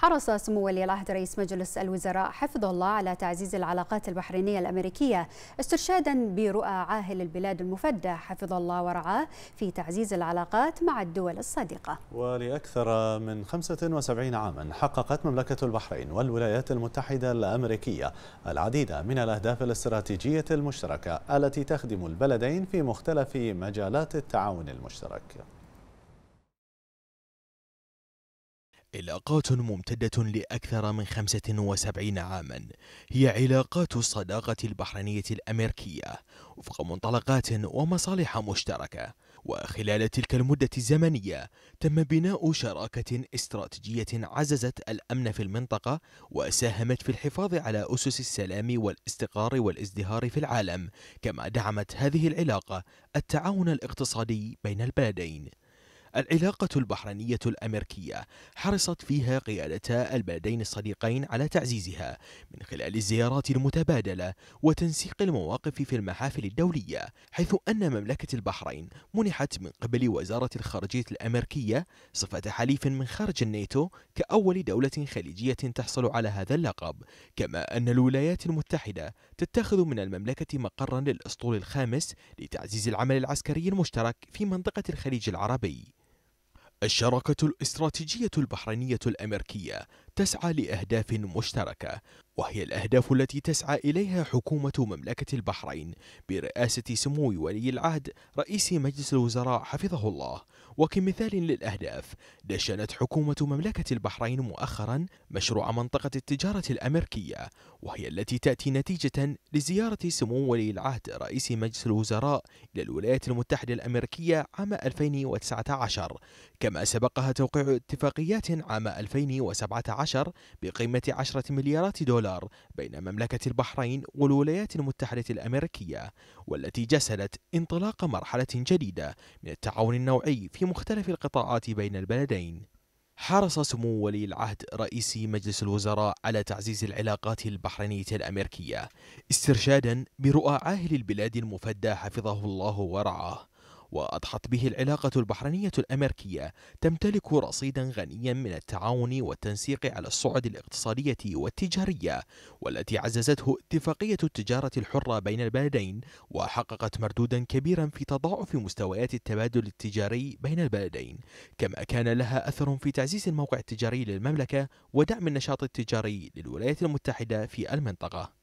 حرص سمو ولي العهد رئيس مجلس الوزراء حفظ الله على تعزيز العلاقات البحرينية الأمريكية استرشادا برؤى عاهل البلاد المفدى حفظ الله ورعاه في تعزيز العلاقات مع الدول الصديقة ولأكثر من 75 عاما حققت مملكة البحرين والولايات المتحدة الأمريكية العديد من الأهداف الاستراتيجية المشتركة التي تخدم البلدين في مختلف مجالات التعاون المشترك علاقات ممتدة لأكثر من 75 عاما هي علاقات الصداقة البحرينية الأمريكية وفق منطلقات ومصالح مشتركة وخلال تلك المدة الزمنية تم بناء شراكة استراتيجية عززت الأمن في المنطقة وساهمت في الحفاظ على أسس السلام والاستقرار والازدهار في العالم كما دعمت هذه العلاقة التعاون الاقتصادي بين البلدين العلاقة البحرينية الأمريكية حرصت فيها قيادتا البلدين الصديقين على تعزيزها من خلال الزيارات المتبادلة وتنسيق المواقف في المحافل الدولية حيث أن مملكة البحرين منحت من قبل وزارة الخارجية الأمريكية صفة حليف من خارج الناتو كأول دولة خليجية تحصل على هذا اللقب كما أن الولايات المتحدة تتخذ من المملكة مقرا للأسطول الخامس لتعزيز العمل العسكري المشترك في منطقة الخليج العربي الشراكة الاستراتيجية البحرينية الأمريكية تسعى لأهداف مشتركة وهي الأهداف التي تسعى إليها حكومة مملكة البحرين برئاسة سمو ولي العهد رئيس مجلس الوزراء حفظه الله وكمثال للأهداف دشنت حكومة مملكة البحرين مؤخرا مشروع منطقة التجارة الأمريكية وهي التي تأتي نتيجة لزيارة سمو ولي العهد رئيس مجلس الوزراء إلى الولايات المتحدة الأمريكية عام 2019 كما سبقها توقيع اتفاقيات عام 2017 عشر بقيمة 10 مليارات دولار بين مملكة البحرين والولايات المتحدة الأمريكية والتي جسدت انطلاق مرحلة جديدة من التعاون النوعي في مختلف القطاعات بين البلدين حرص سمو ولي العهد رئيس مجلس الوزراء على تعزيز العلاقات البحرينية الأمريكية استرشادا برؤى عاهل البلاد المفدى حفظه الله ورعاه وأضحت به العلاقة البحرينية الأمريكية تمتلك رصيدا غنيا من التعاون والتنسيق على الصعد الاقتصادية والتجارية والتي عززته اتفاقية التجارة الحرة بين البلدين وحققت مردودا كبيرا في تضاعف مستويات التبادل التجاري بين البلدين كما كان لها أثر في تعزيز الموقع التجاري للمملكة ودعم النشاط التجاري للولايات المتحدة في المنطقة